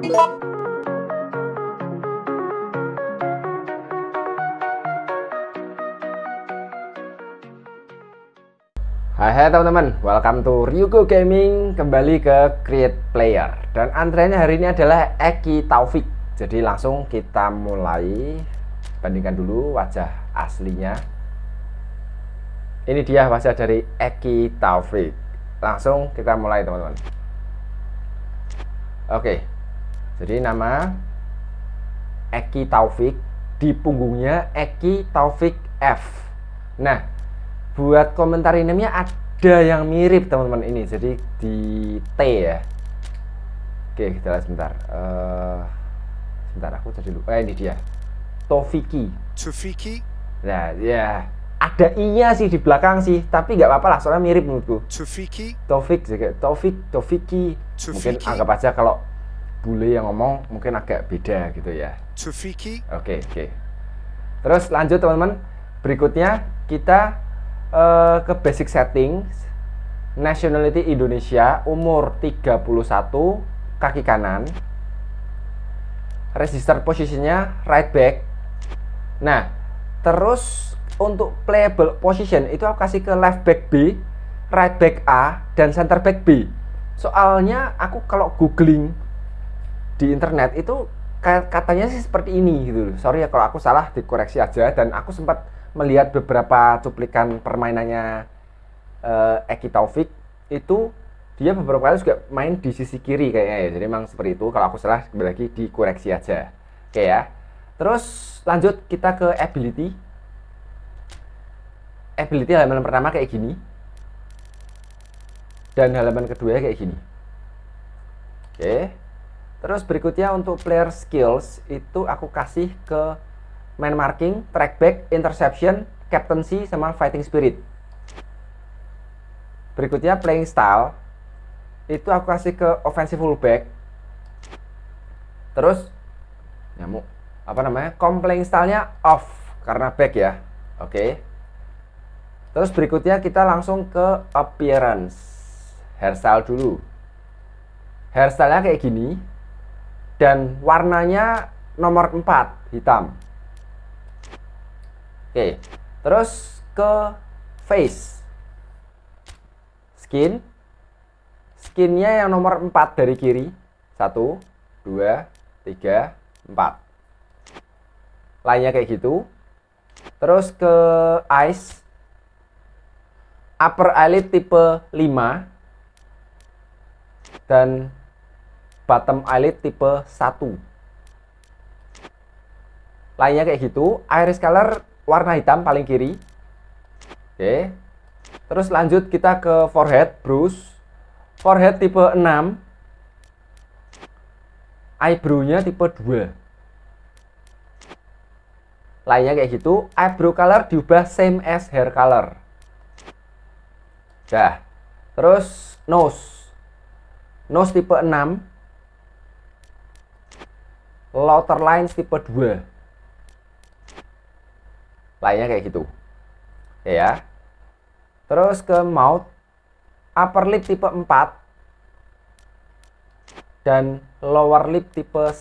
Hai, hai teman-teman, welcome to Ryuko Gaming kembali ke Create Player dan antreannya hari ini adalah Eki Taufik jadi langsung kita mulai bandingkan dulu wajah aslinya ini dia wajah dari Eki Taufik langsung kita mulai teman-teman oke jadi nama Eki Taufik di punggungnya Eki Taufik F nah buat komentar inemnya ada yang mirip teman-teman ini jadi di T ya oke kita lihat sebentar uh, sebentar aku cari dulu. eh, ini dia Taufiki Taufiki nah ya yeah. ada i-nya sih di belakang sih, tapi nggak apa-apa lah soalnya mirip menurutku. Taufiki, Taufik Taufik, Taufiki. Taufiki. Mungkin anggap aja kalau bule yang ngomong mungkin agak beda gitu ya. Tufiki. Oke, okay, oke. Okay. Terus lanjut teman-teman, berikutnya kita uh, ke basic settings. nationality Indonesia, umur 31, kaki kanan. Register posisinya right back. Nah, terus untuk playable position itu aku kasih ke left back B, right back A dan center back B. Soalnya aku kalau googling di internet itu katanya sih seperti ini gitu. loh. Sorry ya kalau aku salah dikoreksi aja dan aku sempat melihat beberapa cuplikan permainannya uh, Eki Taufik itu dia beberapa kali juga main di sisi kiri kayaknya ya. Jadi memang seperti itu. Kalau aku salah kembali lagi dikoreksi aja. Oke ya. Terus lanjut kita ke ability. Ability halaman pertama kayak gini. Dan halaman kedua kayak gini. Oke. Okay. Terus berikutnya untuk player skills itu aku kasih ke man marking, track back, interception, captaincy sama fighting spirit. Berikutnya playing style itu aku kasih ke offensive fullback. Terus nyamuk apa namanya? Com stylenya off karena back ya. Oke. Terus berikutnya kita langsung ke appearance. Hairstyle dulu. hairstyle kayak gini dan warnanya nomor 4 hitam oke terus ke face skin skinnya yang nomor 4 dari kiri 1 2 3 4 lainnya kayak gitu terus ke eyes upper eyelid tipe 5 dan bottom eyelid tipe 1 lainnya kayak gitu iris color warna hitam paling kiri oke terus lanjut kita ke forehead brush. forehead tipe 6 eyebrownya tipe 2 lainnya kayak gitu eyebrow color diubah same as hair color dah terus nose nose tipe 6 Louter Lines tipe 2 lainnya kayak gitu ya, ya. terus ke mouth upper lip tipe 4 dan lower lip tipe 1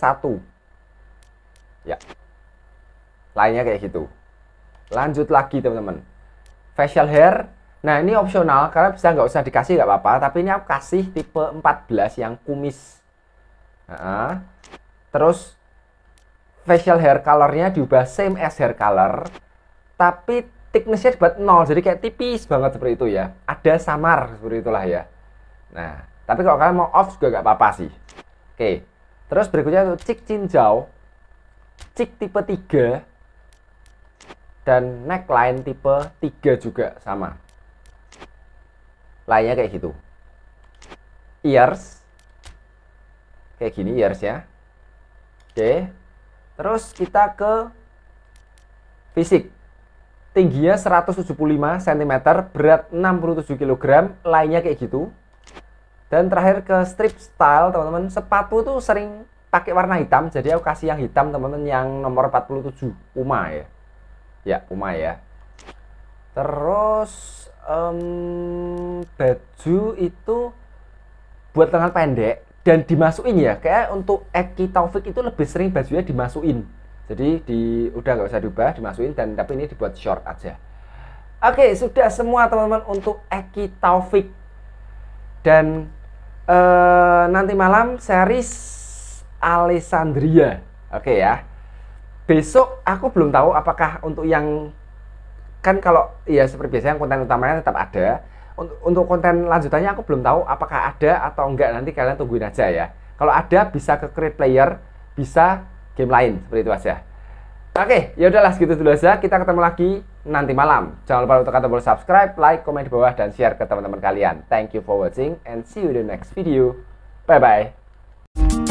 ya lainnya kayak gitu lanjut lagi teman-teman facial hair nah ini opsional karena bisa nggak usah dikasih nggak apa-apa tapi ini aku kasih tipe 14 yang kumis nah, terus facial hair colornya diubah same as hair color tapi thicknessnya buat nol jadi kayak tipis banget seperti itu ya ada samar seperti itulah ya nah tapi kalau kalian mau off juga gak apa-apa sih oke terus berikutnya itu cik cinjau cik tipe 3 dan neckline tipe 3 juga sama lainnya kayak gitu ears kayak gini ears ya oke Terus kita ke fisik. Tingginya 175 cm, berat 67 kg, lainnya kayak gitu. Dan terakhir ke strip style, teman-teman. Sepatu tuh sering pakai warna hitam, jadi aku kasih yang hitam, teman-teman, yang nomor 47, Uma ya. Ya, Uma ya. Terus um, baju itu buat lengan pendek dan dimasukin ya kayak untuk Eki Taufik itu lebih sering bajunya dimasukin jadi di udah nggak usah diubah dimasukin dan tapi ini dibuat short aja oke sudah semua teman-teman untuk Eki Taufik dan eh, nanti malam series Alessandria oke ya besok aku belum tahu apakah untuk yang kan kalau ya seperti biasa yang konten utamanya tetap ada untuk konten lanjutannya aku belum tahu apakah ada atau enggak nanti kalian tungguin aja ya. Kalau ada bisa ke create player, bisa game lain seperti itu aja. Oke, ya udahlah segitu dulu aja. Kita ketemu lagi nanti malam. Jangan lupa untuk tombol subscribe, like, komen di bawah dan share ke teman-teman kalian. Thank you for watching and see you in the next video. Bye bye.